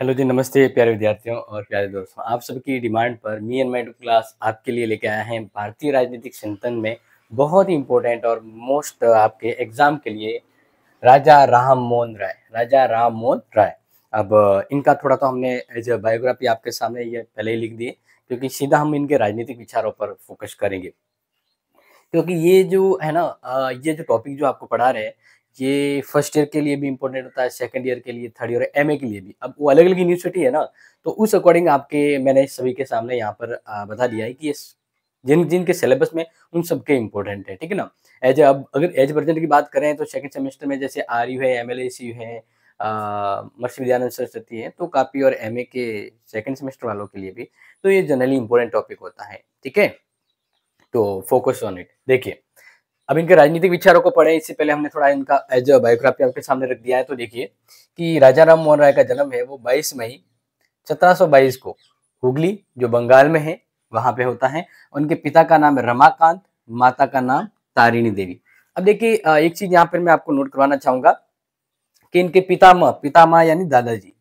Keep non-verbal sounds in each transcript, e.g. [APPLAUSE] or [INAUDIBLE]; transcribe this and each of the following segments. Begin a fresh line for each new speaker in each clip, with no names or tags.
hello जी नमस्ते प्यारे विद्यार्थियों और प्यारे दोस्तों आप सबकी डिमांड पर मी एंड माइड क्लास आपके लिए लेके आए हैं भारतीय राजनीतिक चिंतन में बहुत ही इम्पोर्टेंट और मोस्ट आपके एग्जाम के लिए राजा राम मोहन राय राजा राम मोहन राय अब इनका थोड़ा तो हमने एज बायोग्राफी आपके सामने ये पहले ही लिख दिए क्योंकि सीधा हम इनके राजनीतिक विचारों पर फोकस करेंगे क्योंकि ये जो है ना ये जो टॉपिक जो आपको पढ़ा रहे हैं ये फर्स्ट ईयर के लिए भी इंपॉर्टेंट होता है सेकंड ईयर के लिए थर्ड ईयर एम के लिए भी अब वो अलग अलग यूनिवर्सिटी है ना तो उस अकॉर्डिंग आपके मैंने सभी के सामने यहाँ पर बता दिया है कि ये जिन जिन के सिलेबस में उन सबके इंपॉर्टेंट है ठीक है ना एज अब अगर एज प्रजेंट की बात करें तो सेकेंड सेमेस्टर में जैसे आर यू है M L A C U है मत्स्य विद्यानंद सरस्वती है तो कापी और एम के सेकेंड सेमेस्टर वालों के लिए भी तो ये जनरली इंपॉर्टेंट टॉपिक होता है ठीक है तो फोकस ऑन इट देखिए अब इनके राजनीतिक विचारों को पढ़े इससे पहले हमने थोड़ा इनका एज बायोग्राफी आपके सामने रख दिया है तो देखिए कि राजा राम मोहन राय का जन्म है वो 22 मई सत्रह को हुगली जो बंगाल में है वहां पे होता है उनके पिता का नाम है रमाकांत माता का नाम तारिणी देवी अब देखिए एक चीज यहाँ पर मैं आपको नोट करवाना चाहूंगा कि इनके पितामह पितामह यानी दादाजी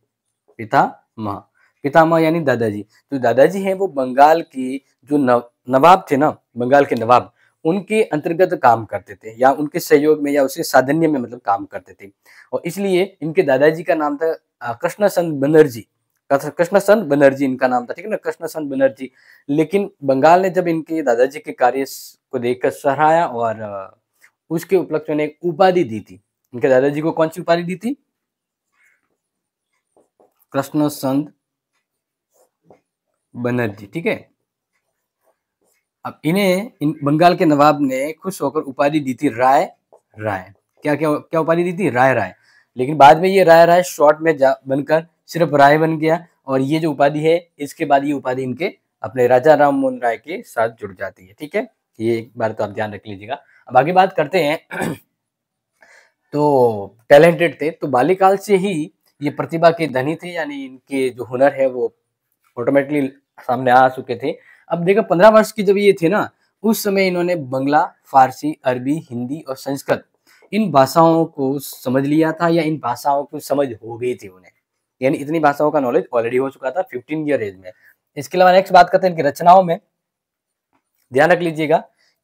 पिता पितामह पितामह यानी दादाजी जो दादाजी है वो बंगाल की जो नवाब थे ना बंगाल के नवाब उनके अंतर्गत काम करते थे या उनके सहयोग में या उसके साधन्य में मतलब काम करते थे और इसलिए इनके दादाजी का नाम था कृष्णचंद बनर्जी कृष्णचंद बनर्जी इनका नाम था ठीक है ना कृष्णचंद बनर्जी लेकिन बंगाल ने जब इनके दादाजी के कार्य को देखकर सराहाया और उसके उपलक्ष्य में एक उपाधि दी थी इनके दादाजी को कौन सी उपाधि दी थी कृष्णचंद बनर्जी ठीक है अब इन्हें इन बंगाल के नवाब ने खुश होकर उपाधि दी थी राय राय क्या क्या क्या उपाधि दी थी राय राय लेकिन बाद में ये राय राय शॉर्ट में बनकर सिर्फ राय बन गया और ये जो उपाधि है इसके बाद ये उपाधि इनके अपने राजा राम मोहन राय के साथ जुड़ जाती है ठीक है ये एक बार तो आप ध्यान रख लीजिएगा अब आगे बात करते हैं [CLEARS THROAT] तो टैलेंटेड थे तो बाल्यकाल से ही ये प्रतिभा के धनी थे यानी इनके जो हुनर है वो ऑटोमेटिकली सामने आ चुके थे अब देखो पंद्रह वर्ष की जब ये थे ना उस समय इन्होंने बंगला फारसी अरबी हिंदी और संस्कृत इन भाषाओं को समझ लिया था या इन भाषाओं को समझ हो गई थी उन्हें यानी इतनी भाषाओं का नॉलेज ऑलरेडी हो चुका था फिफ्टीन ईयर एज में इसके अलावा नेक्स्ट बात करते हैं इनकी रचनाओं में ध्यान रख लीजिएगा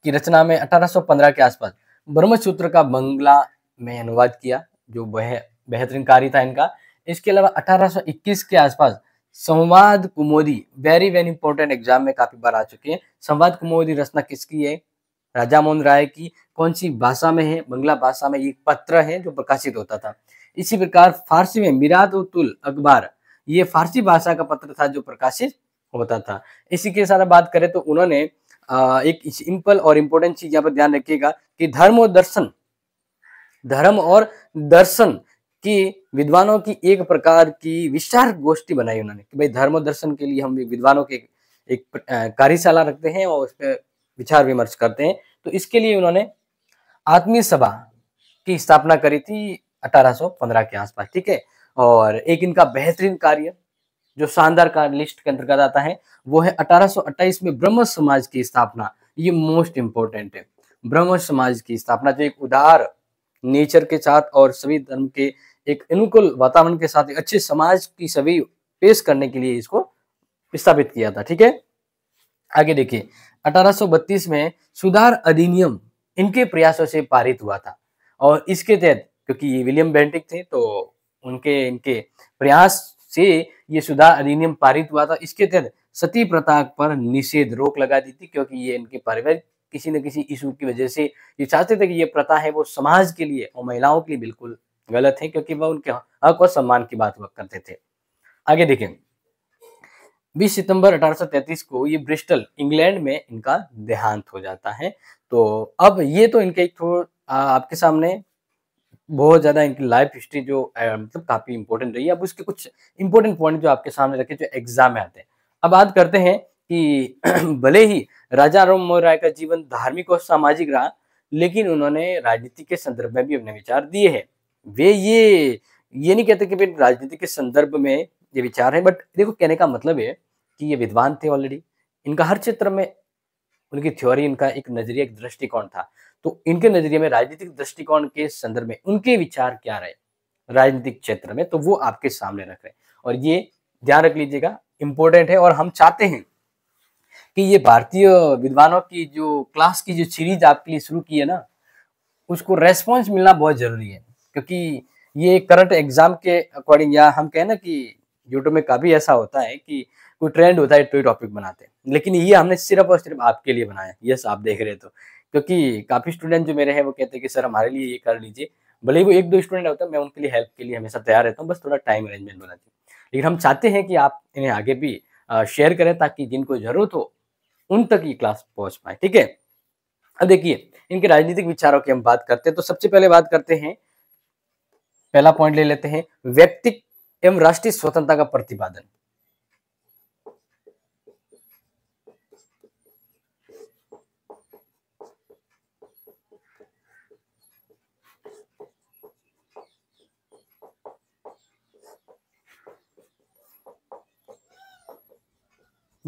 कि रचना में 1815 के आसपास ब्रह्मसूत्र का बंगला में अनुवाद किया जो बेहतरीन कार्य था इनका इसके अलावा 1821 के आसपास संवाद कुमोदी वेरी वेरी इंपॉर्टेंट एग्जाम में काफी बार आ चुके हैं संवाद कुमोदी रचना किसकी है राजा मोहन राय की कौन सी भाषा में है बंगला भाषा में एक पत्र है जो प्रकाशित होता था इसी प्रकार फारसी में मिराद उतुल अखबार ये फारसी भाषा का पत्र था जो प्रकाशित होता था इसी के साथ बात करें तो उन्होंने एक सिंपल और इम्पोर्टेंट चीज यहाँ पर ध्यान रखिएगा कि धर्म और दर्शन धर्म और दर्शन कि विद्वानों की एक प्रकार की विशाल गोष्ठी बनाई उन्होंने कि भाई धर्म दर्शन के लिए हम विद्वानों के एक कार्यशाला रखते हैं और उस पर विचार विमर्श करते हैं तो इसके लिए उन्होंने आत्मीय सभा की स्थापना करी थी 1815 के आसपास ठीक है और एक इनका बेहतरीन कार्य जो शानदार कार्य लिस्ट के अंतर्गत आता है वो है अठारह में ब्रह्म समाज की स्थापना ये मोस्ट इंपॉर्टेंट है ब्रह्म समाज की स्थापना जो एक उदार नेचर के साथ और सभी धर्म के एक अनुकूल वातावरण के साथ एक अच्छे समाज की छवि पेश करने के लिए इसको स्थापित किया था ठीक है आगे देखिए 1832 में सुधार अधिनियम इनके प्रयासों से पारित हुआ था और इसके तहत क्योंकि ये विलियम बेंटिक थे तो उनके इनके प्रयास से ये सुधार अधिनियम पारित हुआ था इसके तहत सती प्रथा पर निषेध रोक लगा दी थी क्योंकि ये इनके पारिवारिक किसी न किसी इशू की वजह से ये चाहते थे कि ये प्रथा है वो समाज के लिए और महिलाओं के लिए बिल्कुल गलत है क्योंकि वह उनके हक और सम्मान की बात करते थे आगे देखें 20 सितंबर 1833 को ये ब्रिस्टल इंग्लैंड में इनका देहांत हो जाता है तो अब ये तो इनके एक आपके सामने बहुत ज़्यादा इनकी लाइफ हिस्ट्री जो मतलब काफ़ी इंपॉर्टेंट रही है अब उसके कुछ इंपॉर्टेंट पॉइंट जो आपके सामने रखे जो एग्जाम में आते हैं अब बात करते हैं कि [CLEARS THROAT] भले ही राजा राम मोहन राय का जीवन धार्मिक और सामाजिक रहा लेकिन उन्होंने राजनीति के संदर्भ में भी अपने विचार दिए हैं वे ये ये नहीं कहते कि भाई राजनीति के संदर्भ में ये विचार है बट देखो कहने का मतलब है कि ये विद्वान थे ऑलरेडी इनका हर क्षेत्र में उनकी थ्योरी इनका एक नजरिया एक दृष्टिकोण था तो इनके नजरिए में राजनीतिक दृष्टिकोण के संदर्भ में उनके विचार क्या रहे राजनीतिक क्षेत्र में तो वो आपके सामने रख रहे हैं और ये ध्यान रख लीजिएगा इंपॉर्टेंट है और हम चाहते हैं कि ये भारतीय विद्वानों की जो क्लास की जो सीरीज आपके लिए शुरू की है ना उसको रेस्पॉन्स मिलना बहुत जरूरी है क्योंकि ये करंट एग्जाम के अकॉर्डिंग या हम कहें ना कि यूट्यूब में काफ़ी ऐसा होता है कि कोई ट्रेंड होता है तो टॉपिक बनाते हैं लेकिन ये हमने सिर्फ और सिर्फ आपके लिए बनाया यस आप देख रहे तो क्योंकि काफ़ी स्टूडेंट जो मेरे हैं वो कहते हैं कि सर हमारे लिए ये कर लीजिए भले ही वो एक दो स्टूडेंट होता है मैं उनके लिए हेल्प के लिए हमेशा तैयार रहता हूँ बस थोड़ा टाइम अरेंजमेंट बनाती हूँ लेकिन हम चाहते हैं कि आप इन्हें आगे भी शेयर करें ताकि जिनको जरूरत हो उन तक ये क्लास पहुँच पाए ठीक है अब देखिए इनके राजनीतिक विचारों की हम बात करते हैं तो सबसे पहले बात करते हैं पहला पॉइंट ले लेते हैं व्यक्तिक एवं राष्ट्रीय स्वतंत्रता का प्रतिपादन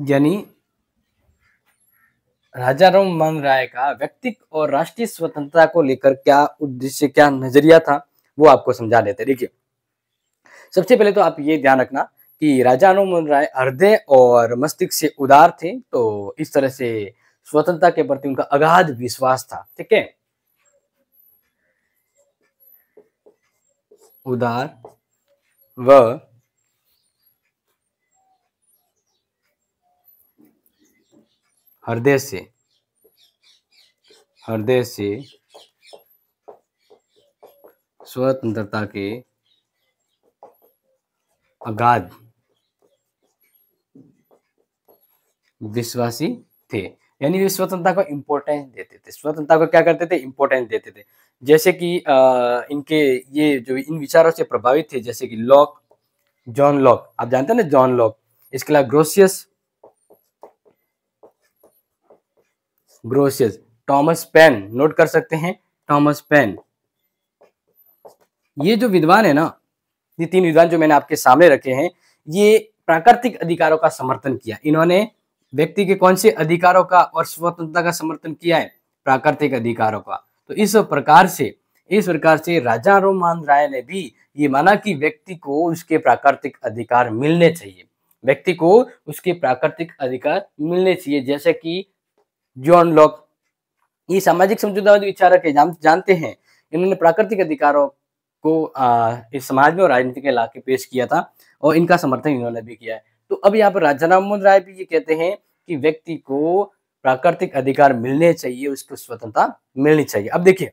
यानी राजा राम राय का व्यक्तिक और राष्ट्रीय स्वतंत्रता को लेकर क्या उद्देश्य क्या नजरिया था वो आपको समझा देते हैं देखिए सबसे पहले तो आप ये ध्यान रखना कि राजा अनुमन राय हृदय और मस्तिष्क से उदार थे तो इस तरह से स्वतंत्रता के प्रति उनका अगाध विश्वास था ठीक है उदार व हृदय से हृदय से स्वतंत्रता के अगाध विश्वासी थे यानी वे स्वतंत्रता को इम्पोर्टेंस देते थे स्वतंत्रता को क्या करते थे इम्पोर्टेंस देते थे जैसे कि इनके ये जो इन विचारों से प्रभावित थे जैसे कि लॉक जॉन लॉक आप जानते हैं ना जॉन लॉक इसके अलावा Grotius Grotius Thomas Paine note कर सकते हैं टॉमस पेन ये जो विद्वान है ना ये तीन विद्वान जो मैंने आपके सामने रखे हैं ये प्राकृतिक अधिकारों का समर्थन किया इन्होंने व्यक्ति के कौन से अधिकारों का और स्वतंत्रता का समर्थन किया है प्राकृतिक अधिकारों का तो इस प्रकार से इस प्रकार से राजा रोमान राय ने भी ये माना कि व्यक्ति को उसके प्राकृतिक अधिकार मिलने चाहिए व्यक्ति को उसके प्राकृतिक अधिकार मिलने चाहिए जैसे कि जॉन लॉक ये सामाजिक समझौतावादी विचारक है जान, जानते हैं इन्होंने प्राकृतिक अधिकारों को इस समाज में और राजनीति के इलाके पेश किया था और इनका समर्थन इन्होंने भी किया है तो अब यहाँ पर राजा मोहन राय भी ये कहते हैं कि व्यक्ति को प्राकृतिक अधिकार मिलने चाहिए उसको स्वतंत्रता मिलनी चाहिए अब देखिए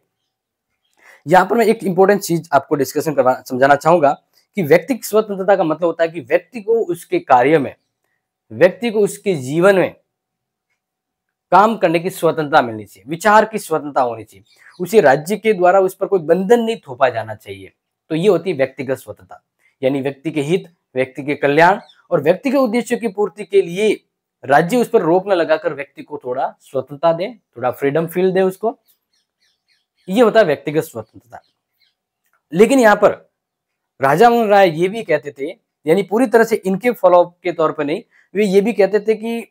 यहाँ पर मैं एक इंपॉर्टेंट चीज आपको डिस्कशन करवा समझाना चाहूंगा कि व्यक्तिक स्वतंत्रता का मतलब होता है कि व्यक्ति को उसके कार्य में व्यक्ति को उसके जीवन में काम करने की स्वतंत्रता मिलनी चाहिए विचार की स्वतंत्रता होनी चाहिए उसे राज्य के द्वारा उस पर कोई बंधन नहीं थोपा जाना चाहिए तो ये होती है व्यक्तिगत स्वतंत्रता यानी व्यक्ति के हित व्यक्ति के कल्याण और व्यक्ति के उद्देश्यों की पूर्ति के लिए राज्य उस पर रोक न लगाकर व्यक्ति को थोड़ा स्वतंत्रता दे थोड़ा फ्रीडम फील दे उसको ये होता है व्यक्तिगत स्वतंत्रता लेकिन यहाँ पर राजा मोहन राय ये भी कहते थे यानी पूरी तरह से इनके फॉलोअप के तौर पर नहीं वे ये भी कहते थे कि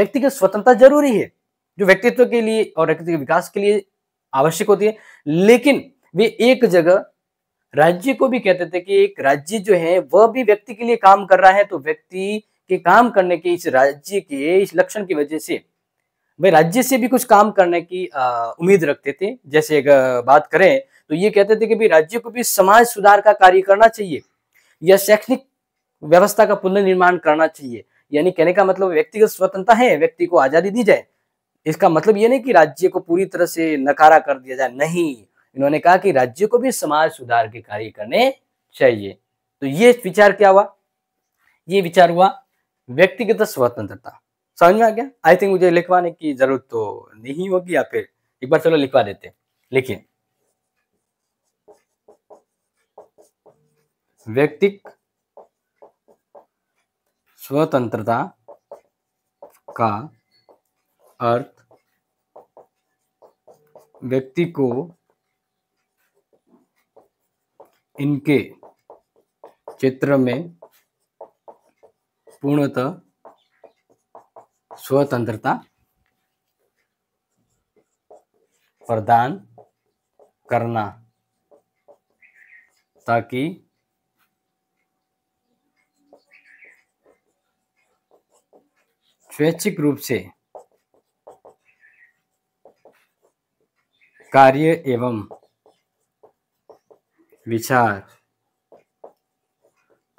व्यक्तिगत स्वतंत्रता जरूरी है जो व्यक्तित्व के लिए और व्यक्तित्व के विकास के लिए आवश्यक होती है लेकिन वे एक जगह राज्य को भी कहते थे कि एक राज्य जो है वह भी व्यक्ति के लिए काम कर रहा है तो व्यक्ति के काम करने के इस राज्य के इस लक्षण की वजह से वे राज्य से भी कुछ काम करने की उम्मीद रखते थे जैसे अगर बात करें तो ये कहते थे कि भाई राज्य को भी समाज सुधार का कार्य करना चाहिए या शैक्षणिक व्यवस्था का पुनर्निर्माण करना चाहिए यानी कहने का मतलब व्यक्तिगत स्वतंत्रता है व्यक्ति को आजादी दी जाए इसका मतलब ये नहीं कि राज्य को पूरी तरह से नकारा कर दिया जाए नहीं इन्होंने कहा कि राज्य को भी समाज सुधार के कार्य करने चाहिए तो ये विचार क्या हुआ ये विचार हुआ व्यक्तिगत स्वतंत्रता समझ में आ गया आई थिंक मुझे लिखवाने की जरूरत तो नहीं होगी या फिर एक बार चलो लिखवा देते लिखिए व्यक्तिक स्वतंत्रता का अर्थ व्यक्ति को इनके चित्र में पूर्णतः स्वतंत्रता प्रदान करना ताकि स्वैच्छिक रूप से कार्य एवं विचार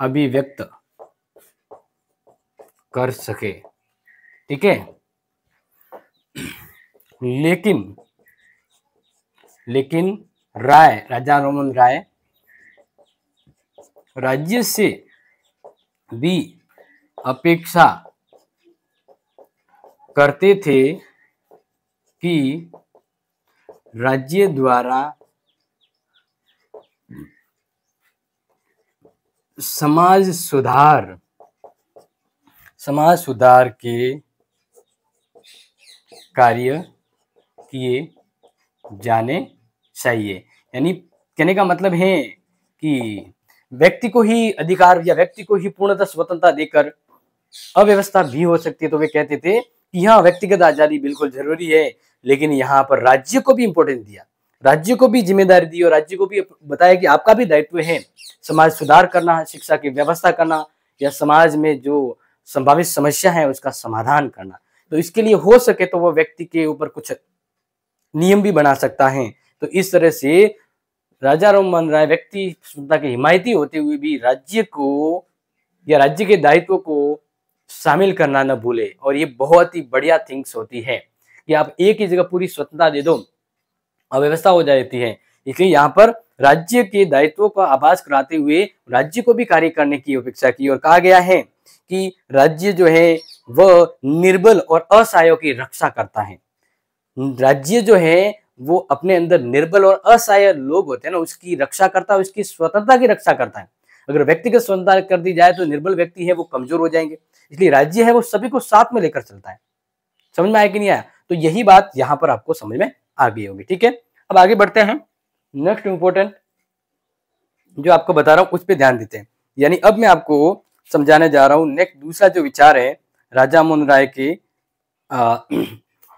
अभिव्यक्त कर सके ठीक है लेकिन लेकिन राय राजा रोमन राय राज्य से भी अपेक्षा करते थे कि राज्य द्वारा समाज सुधार समाज सुधार के कार्य किए जाने चाहिए यानी कहने का मतलब है कि व्यक्ति को ही अधिकार या व्यक्ति को ही पूर्णतः स्वतंत्रता देकर अव्यवस्था भी हो सकती है तो वे कहते थे कि हाँ व्यक्तिगत आजादी बिल्कुल जरूरी है लेकिन यहाँ पर राज्य को भी इंपोर्टेंस दिया राज्य को भी जिम्मेदारी दी और राज्य को भी बताया कि आपका भी दायित्व है समाज सुधार करना शिक्षा की व्यवस्था करना या समाज में जो संभावित समस्या है उसका समाधान करना तो इसके लिए हो सके तो वह व्यक्ति के ऊपर कुछ नियम भी बना सकता है तो इस तरह से राजा राममोहन राय व्यक्ति स्वतंत्रता के हिमायती होते हुए भी राज्य को या राज्य के दायित्व को शामिल करना न भूले और ये बहुत ही बढ़िया थिंग्स होती है कि आप एक ही जगह पूरी स्वतंत्रता दे दो अव्यवस्था हो जाती है इसलिए यहाँ पर राज्य के दायित्वों का आभास कराते हुए राज्य को भी कार्य करने की अपेक्षा की और कहा गया है कि राज्य जो है वह निर्बल और असहायों की रक्षा करता है राज्य जो है वो अपने अंदर निर्बल और असहाय लोग होते हैं ना उसकी रक्षा करता है उसकी स्वतंत्रता की रक्षा करता है अगर व्यक्तिगत स्वतंत्रता कर दी जाए तो निर्बल व्यक्ति है वो कमजोर हो जाएंगे इसलिए राज्य है वो सभी को साथ में लेकर चलता है समझ में आया कि नहीं आया तो यही बात यहां पर आपको समझ में आ गई होगी ठीक है अब आगे बढ़ते हैं नेक्स्ट इंपॉर्टेंट जो आपको बता रहा हूं उस पर ध्यान देते हैं यानी अब मैं आपको समझाने जा रहा हूं नेक्स्ट दूसरा जो विचार है राजा मोहन राय के [CLEARS THROAT]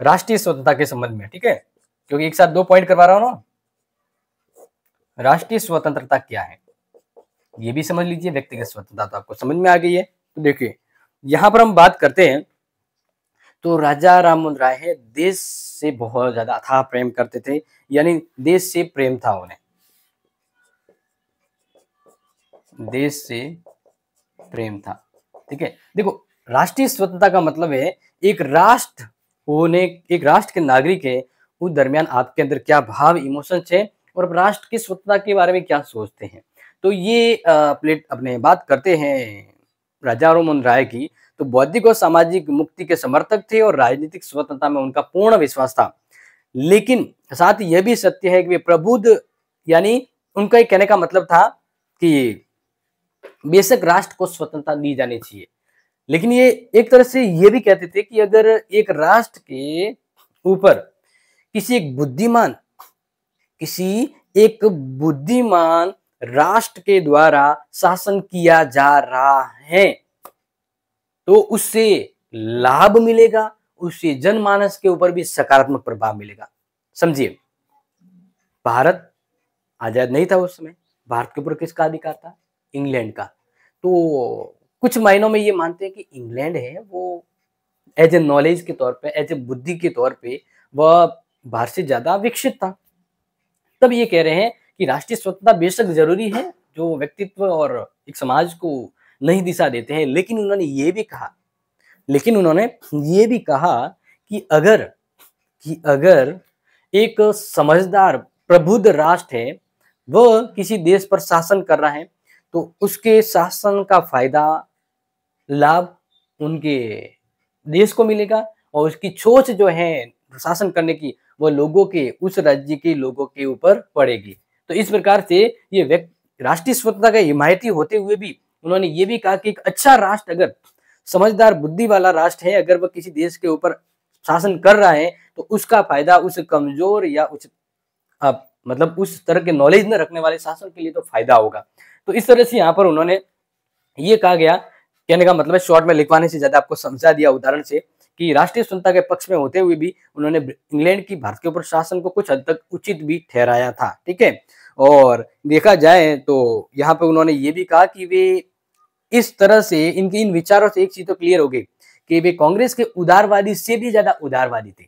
राष्ट्रीय स्वतंत्रता के संबंध में ठीक है क्योंकि एक साथ दो पॉइंट करवा रहा हूं ना राष्ट्रीय स्वतंत्रता क्या है ये भी समझ लीजिए व्यक्तिगत स्वतंत्रता तो आपको समझ में आ गई है तो देखिए यहां पर हम बात करते हैं तो राजा राम राय है देश से बहुत ज्यादा था प्रेम करते थे यानी देश से प्रेम था उन्हें देश से प्रेम था ठीक है देखो राष्ट्रीय स्वतंत्रता का मतलब है एक राष्ट्र होने एक राष्ट्र के नागरिक है उस दरमियान आपके अंदर क्या भाव इमोशंस है और राष्ट्र की स्वतंत्रता के बारे में क्या सोचते हैं तो ये प्लेट अपने बात करते हैं राजा रमन राय की तो बौद्धिक और सामाजिक मुक्ति के समर्थक थे और राजनीतिक स्वतंत्रता में उनका पूर्ण विश्वास था लेकिन साथ ही यह भी सत्य है कि वे प्रबुद्ध यानी उनका ये कहने का मतलब था कि बेशक राष्ट्र को स्वतंत्रता दी जानी चाहिए लेकिन ये एक तरह से ये भी कहते थे कि अगर एक राष्ट्र के ऊपर किसी एक बुद्धिमान किसी एक बुद्धिमान राष्ट्र के द्वारा शासन किया जा रहा हैं तो उससे लाभ मिलेगा उससे जनमानस के ऊपर भी सकारात्मक प्रभाव मिलेगा समझिए भारत आजाद नहीं था उस समय भारत के ऊपर किसका अधिकार था इंग्लैंड का तो कुछ मायनों में ये मानते हैं कि इंग्लैंड है वो एज ए नॉलेज के तौर पे एज ए बुद्धि के तौर पे वह भारत से ज़्यादा विकसित था तब ये कह रहे हैं कि राष्ट्रीय स्वतंत्रता बेशक जरूरी है जो व्यक्तित्व और एक समाज को नहीं दिशा देते हैं लेकिन उन्होंने ये भी कहा लेकिन उन्होंने ये भी कहा कि अगर कि अगर एक समझदार प्रबुद्ध राष्ट्र है वह किसी देश पर शासन कर रहा है तो उसके शासन का फायदा लाभ उनके देश को मिलेगा और उसकी सोच जो है शासन करने की वह लोगों के उस राज्य के लोगों के ऊपर पड़ेगी तो इस प्रकार से ये व्यक्ति राष्ट्रीय स्वतंत्रता का हिमायती होते हुए भी उन्होंने ये भी कहा कि एक अच्छा राष्ट्र अगर समझदार बुद्धि वाला राष्ट्र है अगर वह किसी देश के ऊपर शासन कर रहा है तो उसका फायदा उस कमजोर या उस मतलब उस तरह के नॉलेज न रखने वाले शासन के लिए तो फायदा होगा तो इस तरह से यहाँ पर उन्होंने ये कहा गया कहने का मतलब है शॉर्ट में लिखवाने से ज्यादा आपको समझा दिया उदाहरण से कि राष्ट्रीय स्वतंत्रता के पक्ष में होते हुए भी उन्होंने इंग्लैंड की भारत के ऊपर शासन को कुछ हद तक उचित भी ठहराया था ठीक है और देखा जाए तो यहाँ पे उन्होंने ये भी कहा कि वे इस तरह से इनके इन विचारों से एक चीज तो क्लियर हो गई कि वे कांग्रेस के उदारवादी से भी ज्यादा उदारवादी थे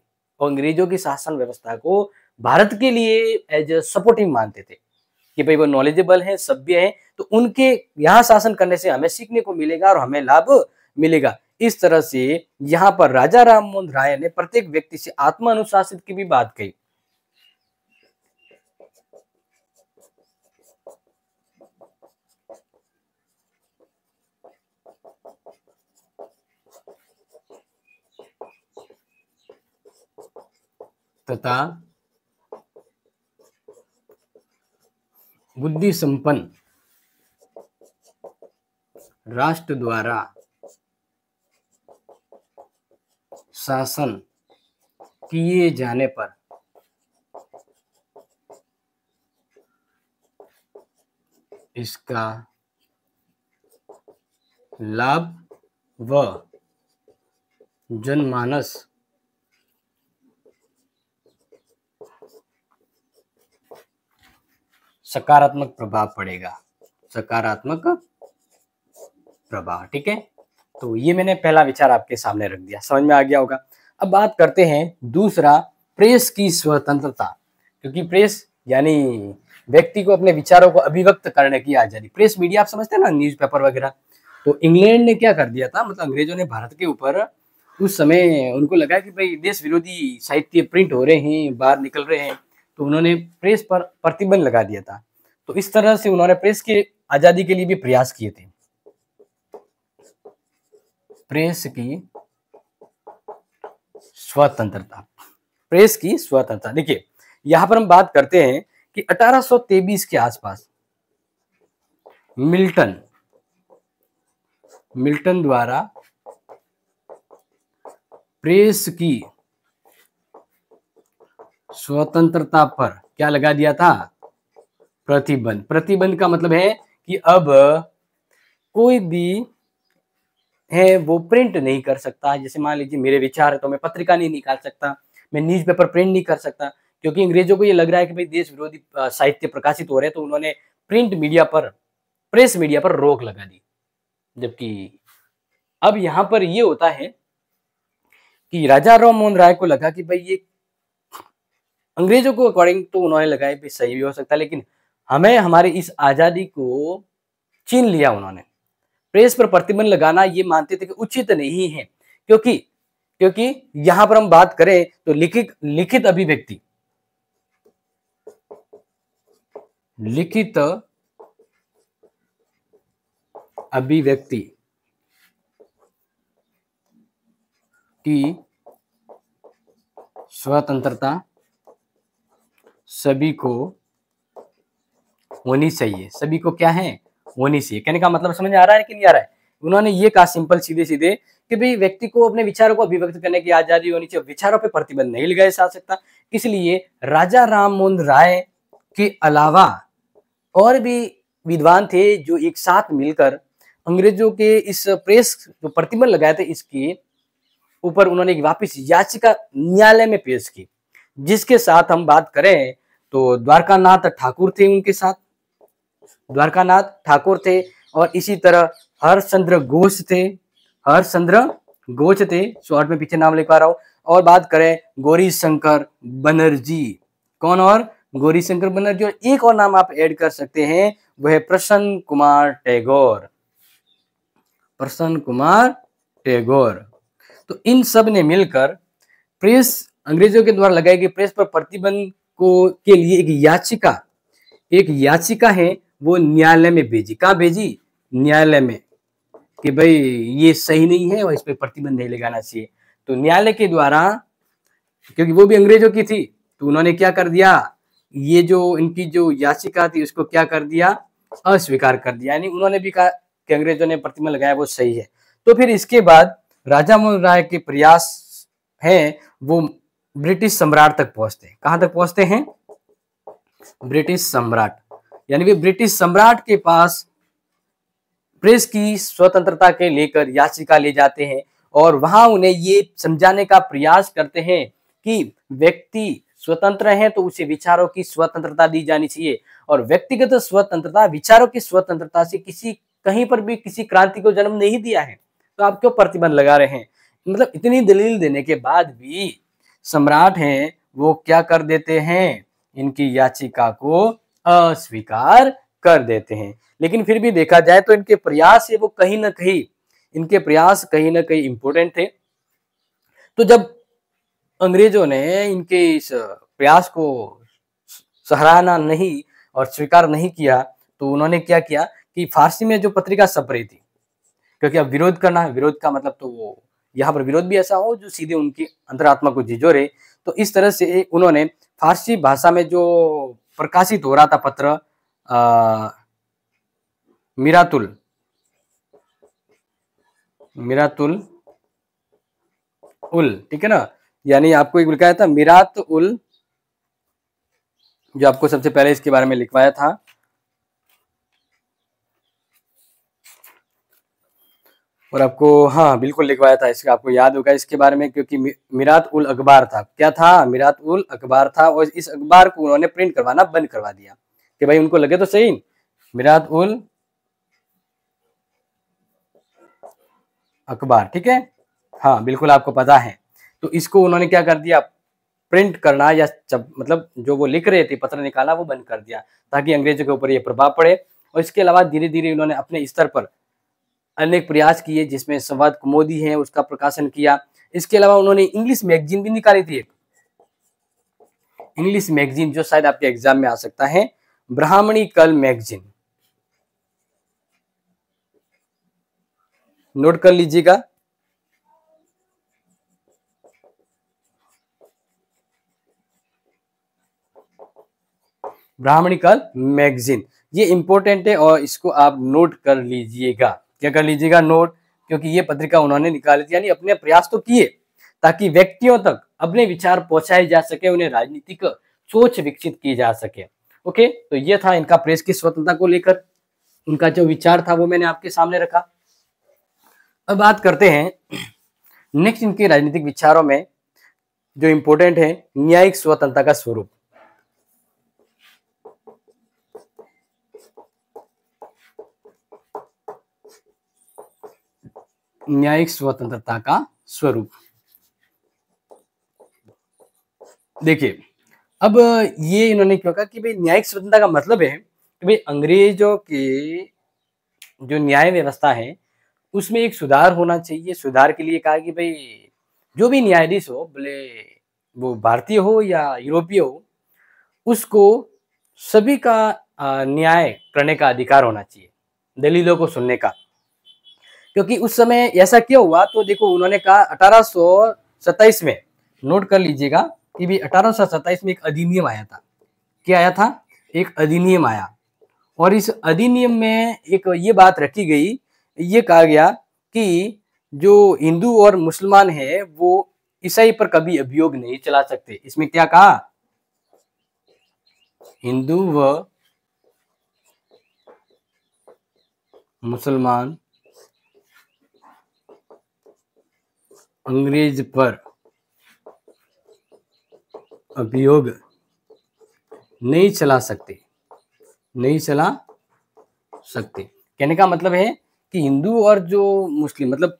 अंग्रेजों की शासन व्यवस्था को भारत के लिए एज ए सपोर्टिव मानते थे कि भाई वो नॉलेजेबल हैं सभ्य हैं तो उनके यहाँ शासन करने से हमें सीखने को मिलेगा और हमें लाभ मिलेगा इस तरह से यहाँ पर राजा राम मोहन राय ने प्रत्येक व्यक्ति से आत्मा की भी बात कही तथा बुद्धि संपन्न राष्ट्र द्वारा शासन किए जाने पर इसका लाभ व जनमानस सकारात्मक प्रभाव पड़ेगा सकारात्मक प्रभाव ठीक है तो ये मैंने पहला विचार आपके सामने रख दिया समझ में आ गया होगा अब बात करते हैं दूसरा प्रेस की स्वतंत्रता क्योंकि प्रेस यानी व्यक्ति को अपने विचारों को अभिव्यक्त करने की आजादी प्रेस मीडिया आप समझते हैं ना पेपर वगैरह तो इंग्लैंड ने क्या कर दिया था मतलब अंग्रेजों ने भारत के ऊपर उस समय उनको लगा कि भाई देश विरोधी साहित्य प्रिंट हो रहे हैं बाहर निकल रहे हैं तो उन्होंने प्रेस पर प्रतिबंध लगा दिया था तो इस तरह से उन्होंने प्रेस की आजादी के लिए भी प्रयास किए थे प्रेस की स्वतंत्रता प्रेस की स्वतंत्रता देखिए यहां पर हम बात करते हैं कि 1823 के आसपास मिल्टन मिल्टन द्वारा प्रेस की स्वतंत्रता पर क्या लगा दिया था प्रतिबंध प्रतिबंध का मतलब है कि अब कोई भी है वो प्रिंट नहीं कर सकता जैसे मान लीजिए मेरे विचार है तो मैं पत्रिका नहीं निकाल सकता मैं न्यूज पेपर प्रिंट नहीं कर सकता क्योंकि अंग्रेजों को ये लग रहा है कि भाई देश विरोधी साहित्य प्रकाशित हो रहे हैं तो उन्होंने प्रिंट मीडिया पर प्रेस मीडिया पर रोक लगा दी जबकि अब यहां पर ये होता है कि राजा राम मोहन राय को लगा कि भाई ये अंग्रेजों को अकॉर्डिंग तो उन्होंने लगाया भी सही भी हो सकता है लेकिन हमें हमारी इस आज़ादी को छीन लिया उन्होंने प्रेस पर प्रतिबंध लगाना ये मानते थे कि उचित नहीं है क्योंकि क्योंकि यहां पर हम बात करें तो लिखित लिखित अभिव्यक्ति लिखित अभिव्यक्ति की स्वतंत्रता सभी को होनी चाहिए सभी को क्या है होनी चाहिए कहने का मतलब समझ आ रहा है कि नहीं आ रहा है उन्होंने ये कहा सिंपल सीधे सीधे कि भाई व्यक्ति को अपने विचारों को अभिव्यक्त करने की आजादी होनी चाहिए विचारों पर प्रतिबंध नहीं लगाया जा सकता इसलिए राजा राम मोहन राय के अलावा और भी विद्वान थे जो एक साथ मिलकर अंग्रेजों के इस प्रेस जो प्रतिबंध लगाए थे इसके ऊपर उन्होंने वापिस याचिका न्यायालय में पेश की जिसके साथ हम बात करें तो द्वारकानाथ ठाकुर थे उनके साथ द्वारकानाथ ठाकुर थे और इसी तरह हरचंद्र घोष थे हरचंद्र घोष थे शॉर्ट में पीछे नाम लिख पा रहा हूं और बात करें गौरी शंकर बनर्जी कौन और गौरी शंकर बनर्जी और एक और नाम आप ऐड कर सकते हैं वह प्रसन्न कुमार टैगोर प्रसन्न कुमार टैगोर तो इन सब ने मिलकर प्रेस अंग्रेजों के द्वारा लगाई गई प्रेस पर प्रतिबंध को के लिए एक याचिका एक याचिका है वो न्यायालय में भेजी कहा भेजी न्यायालय में कि भाई ये सही नहीं है और इस पर प्रतिबंध नहीं लगाना चाहिए तो न्यायालय के द्वारा क्योंकि वो भी अंग्रेजों की थी तो उन्होंने क्या कर दिया ये जो इनकी जो याचिका थी उसको क्या कर दिया अस्वीकार कर दिया यानी उन्होंने भी कहा कि अंग्रेजों ने प्रतिबंध लगाया वो सही है तो फिर इसके बाद राजा मोहन राय के प्रयास हैं वो ब्रिटिश सम्राट तक पहुंचते हैं कहां तक पहुंचते हैं ब्रिटिश सम्राट यानी कि ब्रिटिश सम्राट के पास प्रेस की स्वतंत्रता के लेकर याचिका ले जाते हैं और वहां उन्हें ये समझाने का प्रयास करते हैं कि व्यक्ति स्वतंत्र है तो उसे विचारों की स्वतंत्रता दी जानी चाहिए और व्यक्तिगत स्वतंत्रता विचारों की स्वतंत्रता से किसी कहीं पर भी किसी क्रांति को जन्म नहीं दिया है तो आप क्यों प्रतिबंध लगा रहे हैं मतलब इतनी दलील देने के बाद भी सम्राट हैं वो क्या कर देते हैं इनकी याचिका को अस्वीकार कर देते हैं लेकिन फिर भी देखा जाए तो इनके प्रयास ये वो कहीं ना कहीं इनके प्रयास कहीं ना कहीं इंपोर्टेंट थे तो जब अंग्रेजों ने इनके इस प्रयास को सराहना नहीं और स्वीकार नहीं किया तो उन्होंने क्या किया कि फारसी में जो पत्रिका छप रही थी क्योंकि अब विरोध करना है विरोध का मतलब तो वो यहाँ पर विरोध भी ऐसा हो जो सीधे उनकी अंतरात्मा को झिझोरे तो इस तरह से उन्होंने फारसी भाषा में जो प्रकाशित हो रहा था पत्र आ, मिरातुल मिरातुल उल ठीक है ना यानी आपको एक लिखाया था मिरात उल जो आपको सबसे पहले इसके बारे में लिखवाया था और आपको हाँ बिल्कुल लिखवाया था इसका आपको याद होगा इसके बारे में क्योंकि मिरात उल अखबार था क्या था मिरात उल अखबार था और इस अखबार को उन्होंने प्रिंट करवाना बंद करवा दिया कि भाई उनको लगे तो सही मिरात उल अखबार ठीक है हाँ बिल्कुल आपको पता है तो इसको उन्होंने क्या कर दिया प्रिंट करना या जब, मतलब जो वो लिख रहे थे पत्र निकाला वो बंद कर दिया ताकि अंग्रेजों के ऊपर ये प्रभाव पड़े और इसके अलावा धीरे धीरे उन्होंने अपने स्तर पर अनेक प्रयास किए जिसमें संवाद कुमोदी है उसका प्रकाशन किया इसके अलावा उन्होंने इंग्लिश मैगजीन भी निकाली थी इंग्लिश मैगजीन जो शायद आपके एग्जाम में आ सकता है ब्राह्मणी कल मैगजीन नोट कर लीजिएगा ब्राह्मणी कल मैगजीन ये इंपॉर्टेंट है और इसको आप नोट कर लीजिएगा क्या कर लीजिएगा नोट क्योंकि ये पत्रिका उन्होंने निकाली थी यानी अपने प्रयास तो किए ताकि व्यक्तियों तक अपने विचार पहुंचाए जा सके उन्हें राजनीतिक सोच विकसित की जा सके ओके तो ये था इनका प्रेस की स्वतंत्रता को लेकर उनका जो विचार था वो मैंने आपके सामने रखा अब बात करते हैं नेक्स्ट इनके राजनीतिक विचारों में जो इंपोर्टेंट है न्यायिक स्वतंत्रता का स्वरूप न्यायिक स्वतंत्रता का स्वरूप देखिए अब ये इन्होंने क्यों कहा कि भाई न्यायिक स्वतंत्रता का मतलब है कि भाई अंग्रेजों की जो न्याय व्यवस्था है उसमें एक सुधार होना चाहिए सुधार के लिए कहा कि भाई जो भी न्यायाधीश हो बोले वो भारतीय हो या यूरोपीय हो उसको सभी का न्याय करने का अधिकार होना चाहिए दलीलों को सुनने का क्योंकि उस समय ऐसा क्यों हुआ तो देखो उन्होंने कहा अठारह में नोट कर लीजिएगा कि भी अठारह में एक अधिनियम आया था क्या आया था एक अधिनियम आया और इस अधिनियम में एक ये बात रखी गई ये कहा गया कि जो हिंदू और मुसलमान है वो ईसाई पर कभी अभियोग नहीं चला सकते इसमें क्या कहा हिंदू व मुसलमान अंग्रेज पर अभियोग नहीं चला सकते नहीं चला सकते कहने का मतलब है कि हिंदू और जो मुस्लिम मतलब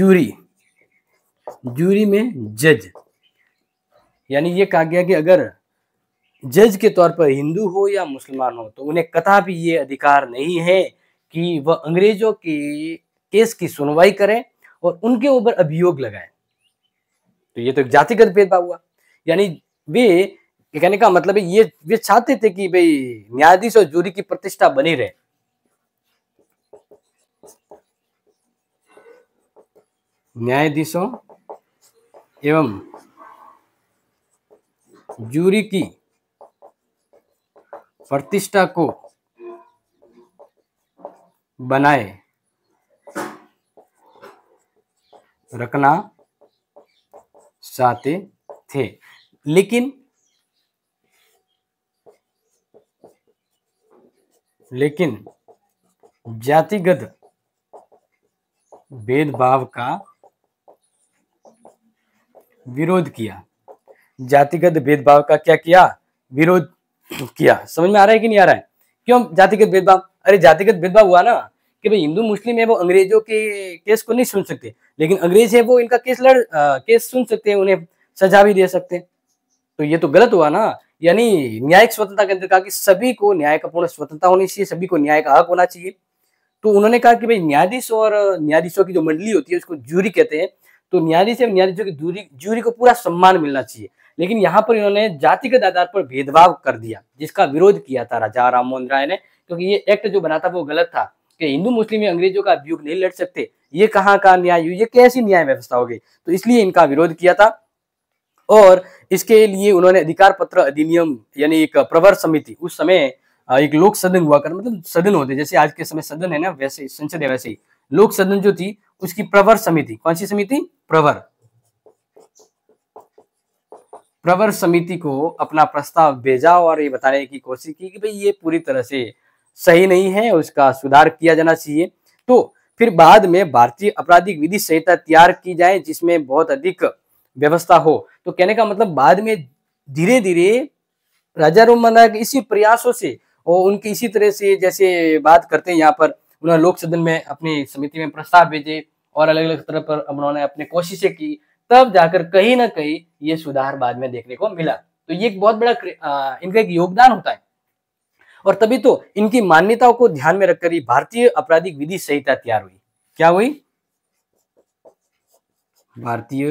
जूरी जूरी में जज यानी ये कहा गया कि अगर जज के तौर पर हिंदू हो या मुसलमान हो तो उन्हें कथा भी ये अधिकार नहीं है कि वह अंग्रेजों के केस की सुनवाई करें और उनके ऊपर अभियोग लगाए तो ये तो एक जातिगत भेदभाव हुआ यानी वे कहने का मतलब है ये वे चाहते थे कि भाई न्यायाधीश और जूरी की प्रतिष्ठा बनी रहे न्यायाधीशों एवं जूरी की प्रतिष्ठा को बनाए रखना चाहते थे लेकिन लेकिन जातिगत भेदभाव का विरोध किया जातिगत भेदभाव का क्या किया विरोध किया समझ में आ रहा है कि नहीं आ रहा है क्यों जातिगत भेदभाव अरे जातिगत भेदभाव हुआ ना कि भाई हिंदू मुस्लिम है वो अंग्रेजों के केस को नहीं सुन सकते लेकिन अंग्रेज है वो इनका केस लड़ आ, केस सुन सकते हैं उन्हें सजा भी दे सकते हैं तो ये तो गलत हुआ ना यानी न्यायिक स्वतंत्रता के अंदर कहा कि सभी को न्याय का पूर्ण स्वतंत्रता होनी चाहिए सभी को न्याय का हक होना चाहिए तो उन्होंने कहा कि भाई न्यायाधीश और न्यायाधीशों की जो मंडली होती है उसको जूरी कहते हैं तो न्यायाधीश एवं न्यायाधीशों की जूरी जूरी को पूरा सम्मान मिलना चाहिए लेकिन यहाँ पर इन्होंने जातिगत आधार पर भेदभाव कर दिया जिसका विरोध किया था राजा राम मोहन राय ने क्योंकि ये एक्ट जो बना था वो गलत था कि हिंदू मुस्लिम अंग्रेजों का अभियोग नहीं लड़ सकते ये कहाँ का न्याय ये कैसी न्याय व्यवस्था हो गई तो इसलिए इनका विरोध किया था और इसके लिए उन्होंने अधिकार पत्र अधिनियम यानी एक प्रवर समिति उस समय एक लोक सदन हुआ कर मतलब सदन होते जैसे आज के समय सदन है ना वैसे संसद है वैसे ही लोक सदन जो थी उसकी प्रवर समिति कौन सी समिति प्रवर प्रवर समिति को अपना प्रस्ताव भेजा और ये बताने की कोशिश की कि भाई ये पूरी तरह से सही नहीं है और इसका सुधार किया जाना चाहिए तो फिर बाद में भारतीय आपराधिक विधि संहिता तैयार की जाए जिसमें बहुत अधिक व्यवस्था हो तो कहने का मतलब बाद में धीरे धीरे राजा रोम के इसी प्रयासों से और उनकी इसी तरह से जैसे बात करते हैं यहाँ पर उन्होंने लोक सदन में अपनी समिति में प्रस्ताव भेजे और अलग अलग तरह पर उन्होंने अपनी कोशिशें की तब जाकर कहीं ना कहीं ये सुधार बाद में देखने को मिला तो ये एक बहुत बड़ा आ, इनका एक योगदान होता है और तभी तो इनकी मान्यताओं को ध्यान में रखकर भारतीय आपराधिक विधि संहिता तैयार हुई क्या हुई भारतीय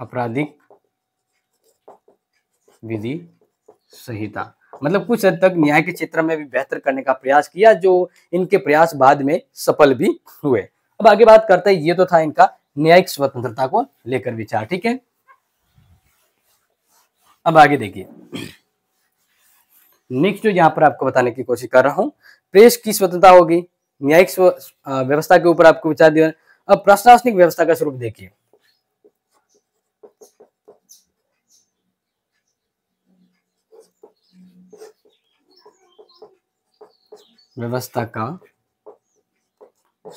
आपराधिक विधि संहिता मतलब कुछ हद तक न्याय के क्षेत्र में भी बेहतर करने का प्रयास किया जो इनके प्रयास बाद में सफल भी हुए अब आगे बात करते हैं ये तो था इनका न्यायिक स्वतंत्रता को लेकर विचार ठीक है अब आगे देखिए नेक्स्ट जो यहाँ पर आपको बताने की कोशिश कर रहा हूँ प्रेस की स्वतंत्रता होगी न्यायिक व्यवस्था के ऊपर आपको विचार दिया अब प्रशासनिक व्यवस्था का स्वरूप देखिए व्यवस्था का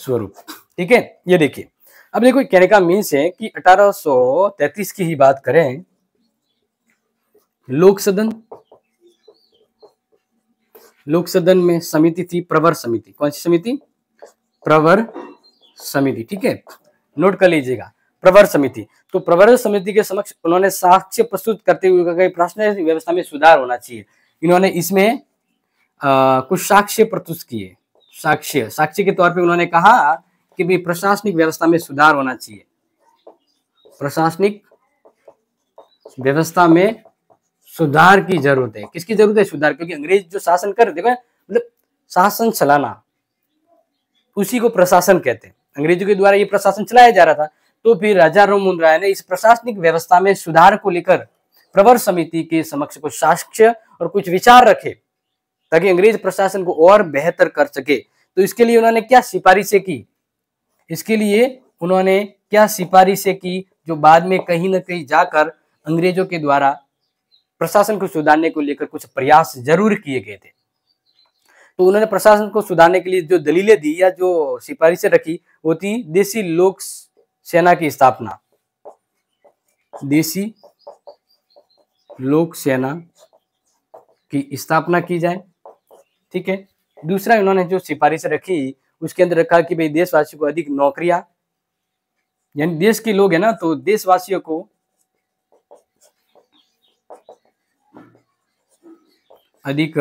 स्वरूप ठीक है ये देखिए अब देखो कहने का मीन्स है कि 1833 की ही बात करें लोक सदन लोक सदन में समिति थी प्रवर समिति कौन सी समिति प्रवर समिति ठीक है नोट कर लीजिएगा प्रवर समिति तो प्रवर समिति के समक्ष उन्होंने साक्ष्य प्रस्तुत करते हुए कहा प्रश्न व्यवस्था में सुधार होना चाहिए इन्होंने इसमें आ, कुछ साक्ष्य प्रस्तुत किए साक्ष्य साक्ष्य के तौर पे उन्होंने कहा कि भी प्रशासनिक व्यवस्था में सुधार होना चाहिए प्रशासनिक व्यवस्था में सुधार की जरूरत है किसकी जरूरत है सुधार क्योंकि अंग्रेज जो शासन कर देखो मतलब शासन चलाना उसी को प्रशासन कहते हैं अंग्रेजों के द्वारा ये प्रशासन चलाया जा रहा था तो फिर राजा रोमन राय ने इस प्रशासनिक व्यवस्था में सुधार को लेकर प्रवर समिति के समक्ष कुछ साक्ष्य और कुछ विचार रखे ताकि अंग्रेज प्रशासन को और बेहतर कर सके तो इसके लिए उन्होंने क्या सिफारिशें की इसके लिए उन्होंने क्या सिफारिशें की जो बाद में कहीं ना कहीं जाकर अंग्रेजों के द्वारा प्रशासन को सुधारने को लेकर कुछ प्रयास जरूर किए गए थे तो उन्होंने प्रशासन को सुधारने के लिए जो दलीलें दी या जो सिफारिशें रखी वो थी देशी लोक सेना की स्थापना देशी लोक सेना की स्थापना की जाए ठीक है दूसरा इन्होंने जो सिफारिश रखी उसके अंदर रखा कि भाई देशवासियों को अधिक नौकरियां यानी देश के लोग है ना तो देशवासियों को अधिक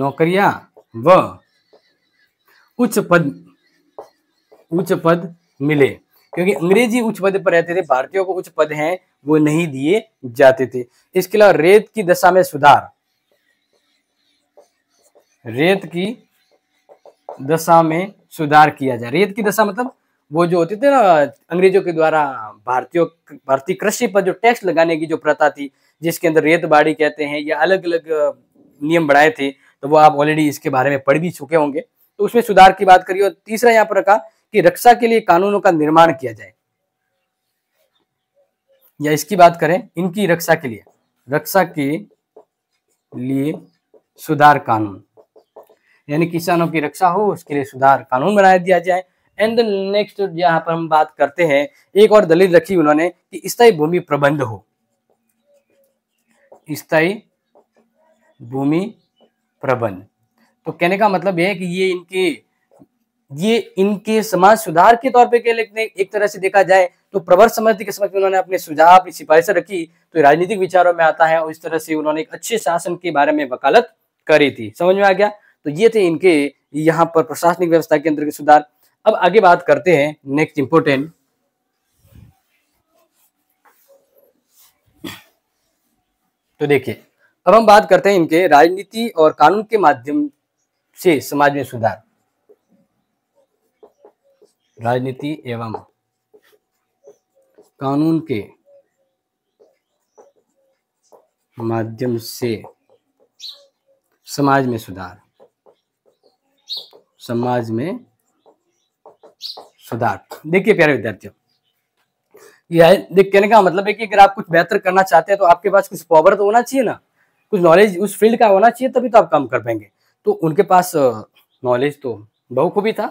नौकरिया व उच्च पद उच्च पद मिले क्योंकि अंग्रेजी उच्च पद पर रहते थे भारतीयों को उच्च पद हैं वो नहीं दिए जाते थे इसके अलावा रेत की दशा में सुधार रेत की दशा में सुधार किया जाए रेत की दशा मतलब वो जो होते थे ना अंग्रेजों के द्वारा भारतीयों भारतीय कृषि पर जो टैक्स लगाने की जो प्रथा थी जिसके अंदर रेत बाड़ी कहते हैं या अलग अलग नियम बनाए थे तो वो आप ऑलरेडी इसके बारे में पढ़ भी चुके होंगे तो उसमें सुधार की बात करिए और तीसरा यहाँ पर रखा कि रक्षा के लिए कानूनों का निर्माण किया जाए या इसकी बात करें इनकी रक्षा के लिए रक्षा के लिए सुधार कानून यानी किसानों की रक्षा हो उसके लिए सुधार कानून बनाया दिया जाए एंड नेक्स्ट यहाँ पर हम बात करते हैं एक और दलील रखी उन्होंने कि स्थायी भूमि प्रबंध हो स्थाई भूमि प्रबंध तो कहने का मतलब यह है कि ये इनके ये इनके समाज सुधार के तौर पे के लिए एक तरह से देखा जाए तो प्रवर समृद्धि के समझ में उन्होंने अपने सुझाव अपनी सिफारिशें रखी तो राजनीतिक विचारों में आता है और इस तरह से उन्होंने एक अच्छे शासन के बारे में वकालत करी थी समझ में आ गया तो ये थे इनके यहाँ पर प्रशासनिक व्यवस्था के अंतर्गत सुधार अब आगे बात करते हैं नेक्स्ट इंपोर्टेंट तो देखिए अब हम बात करते हैं इनके राजनीति और कानून के माध्यम से समाज में सुधार राजनीति एवं कानून के माध्यम से समाज में सुधार समाज में सुधार देखिए प्यारे विद्यार्थियों कहने का मतलब है कि अगर आप कुछ बेहतर करना चाहते हैं तो आपके पास कुछ पावर तो होना चाहिए ना कुछ नॉलेज उस फील्ड का होना चाहिए तभी तो आप काम कर पाएंगे तो उनके पास नॉलेज तो बहुखूबी था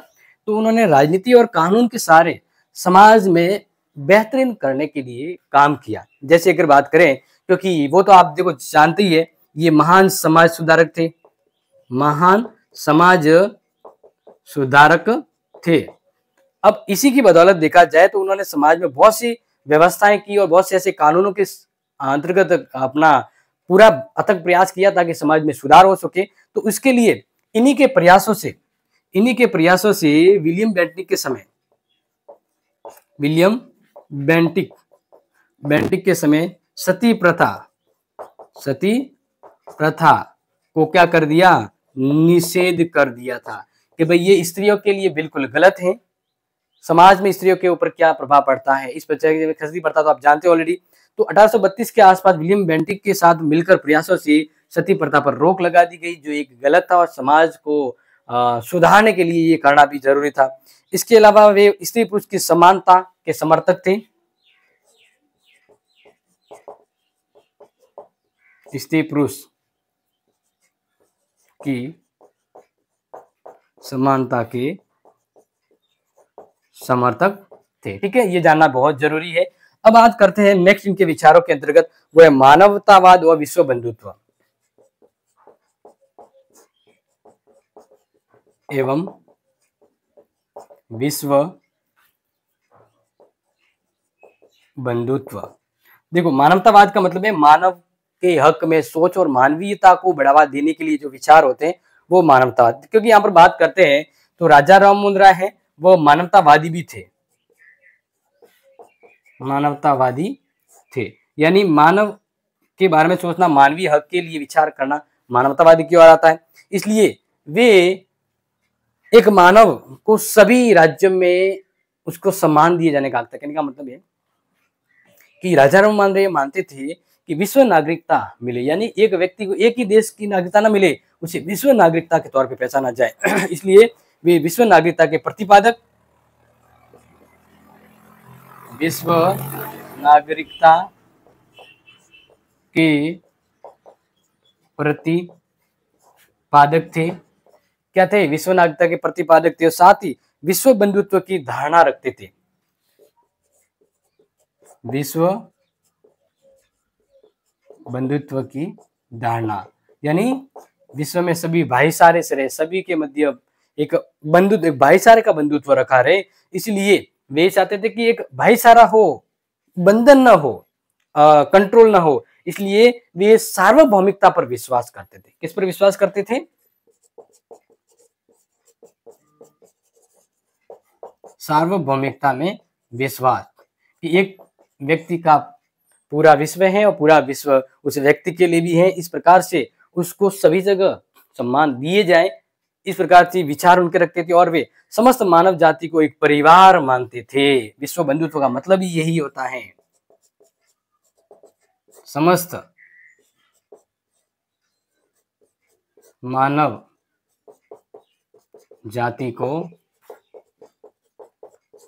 तो उन्होंने राजनीति और कानून के सारे समाज में बेहतरीन करने के लिए काम किया जैसे अगर बात करें क्योंकि वो तो आप देखो जानते ही है ये महान समाज सुधारक थे महान समाज सुधारक थे अब इसी की बदौलत देखा जाए तो उन्होंने समाज में बहुत सी व्यवस्थाएं की और बहुत से ऐसे कानूनों के अंतर्गत अपना पूरा अथक प्रयास किया ताकि समाज में सुधार हो सके तो उसके लिए इन्हीं के प्रयासों से इन्हीं के प्रयासों से विलियम बेंटिक के समय विलियम बेंटिक बेंटिक के समय सती प्रथा सती प्रथा को क्या कर दिया निषेध कर दिया था कि भाई ये स्त्रियों के लिए बिल्कुल गलत है समाज में स्त्रियों के ऊपर क्या प्रभाव पड़ता है इस पर खसदी पड़ता तो आप जानते हो ऑलरेडी तो 1832 के आसपास विलियम बेंटिक के साथ मिलकर प्रयासों से सती प्रथा पर रोक लगा दी गई जो एक गलत था और समाज को सुधारने के लिए ये करना भी जरूरी था इसके अलावा वे स्त्री पुरुष की समानता के समर्थक थे स्त्री पुरुष की समानता के समर्थक थे ठीक है ये जानना बहुत जरूरी है अब बात करते हैं नेक्स्ट इनके विचारों के अंतर्गत वो है मानवतावाद व विश्व बंधुत्व एवं विश्व बंधुत्व देखो मानवतावाद का मतलब है मानव के हक में सोच और मानवीयता को बढ़ावा देने के लिए जो विचार होते हैं वो मानवतावाद क्योंकि यहाँ पर बात करते हैं तो राजा राम मुंद्रा है वो मानवतावादी भी थे मानवतावादी थे यानी मानव के बारे में सोचना मानवीय हक के लिए विचार करना मानवतावादी की ओर आता है इसलिए वे एक मानव को सभी राज्यों में उसको सम्मान दिए जाने का आगता कहने का मतलब है कि राजा मान रहे मानते थे कि विश्व नागरिकता मिले यानी एक व्यक्ति को एक ही देश की नागरिकता ना मिले उसे विश्व नागरिकता के तौर पे पहचाना जाए [CLEARS THROAT] इसलिए वे विश्व नागरिकता के प्रतिपादक विश्व नागरिकता के प्रतिपादक थे क्या थे विश्व नागरिकता के प्रतिपादक थे और साथ ही विश्व बंधुत्व की धारणा रखते थे विश्व बंधुत्व की धारणा यानी विश्व में सभी भाईचारे से रहे सभी के मध्य एक बंधुत्व एक भाईचारे का बंधुत्व रखा रहे इसलिए वे चाहते थे कि एक भाईचारा हो बंधन ना हो कंट्रोल ना हो इसलिए वे सार्वभौमिकता पर विश्वास करते थे किस पर विश्वास करते थे सार्वभौमिकता में विश्वास कि एक व्यक्ति का पूरा विश्व है और पूरा विश्व उस व्यक्ति के लिए भी है इस प्रकार से उसको सभी जगह सम्मान दिए जाए इस प्रकार से विचार उनके रखते थे और वे समस्त मानव जाति को एक परिवार मानते थे विश्व बंधुत्व का मतलब ही यही होता है समस्त मानव जाति को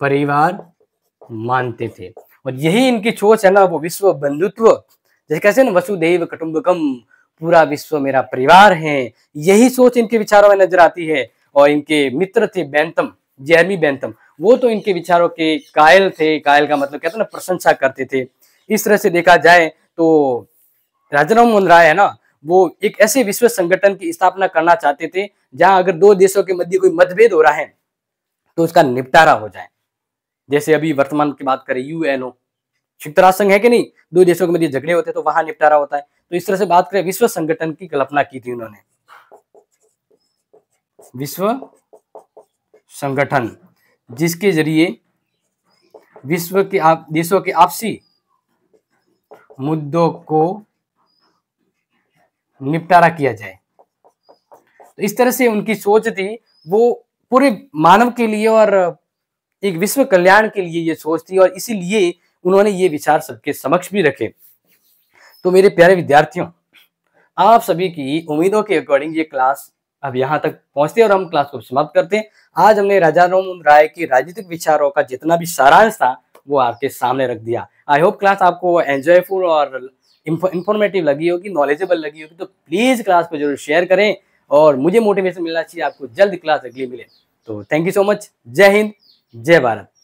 परिवार मानते थे और यही इनकी सोच है ना वो विश्व बंधुत्व जैसे कैसे ना वसुदेव कटुंबकम पूरा विश्व मेरा परिवार है यही सोच इनके विचारों में नजर आती है और इनके मित्र थे बैंतम जैमी बैंतम वो तो इनके विचारों के कायल थे कायल का मतलब कहते ना प्रशंसा करते थे इस तरह से देखा जाए तो राजाराम मोहन राय है ना वो एक ऐसे विश्व संगठन की स्थापना करना चाहते थे जहां अगर दो देशों के मध्य कोई मतभेद हो रहा है तो उसका निपटारा हो जाए जैसे अभी वर्तमान की बात करें यूएनओ संयुक्त राष्ट्र संघ है कि नहीं दो देशों के मध्य झगड़े होते हैं तो वहां निपटारा होता है तो इस तरह से बात करें विश्व संगठन की कल्पना की थी उन्होंने विश्व संगठन जिसके जरिए विश्व के आप देशों के आपसी मुद्दों को निपटारा किया जाए तो इस तरह से उनकी सोच थी वो पूरे मानव के लिए और एक विश्व कल्याण के लिए ये सोच थी और इसीलिए उन्होंने ये विचार सबके समक्ष भी रखे तो मेरे प्यारे विद्यार्थियों आप सभी की उम्मीदों के अकॉर्डिंग ये क्लास अब यहाँ तक पहुँचते और हम क्लास को समाप्त करते हैं आज हमने राजा राममोहन राय के राजनीतिक विचारों का जितना भी सारांश था वो आपके सामने रख दिया आई होप क्लास आपको एंजॉयफुल और इंफॉर्मेटिव लगी होगी नॉलेजेबल लगी होगी तो प्लीज़ क्लास को जरूर शेयर करें और मुझे मोटिवेशन मिलना चाहिए आपको जल्द क्लास अगली मिले तो थैंक यू सो मच जय हिंद जय भारत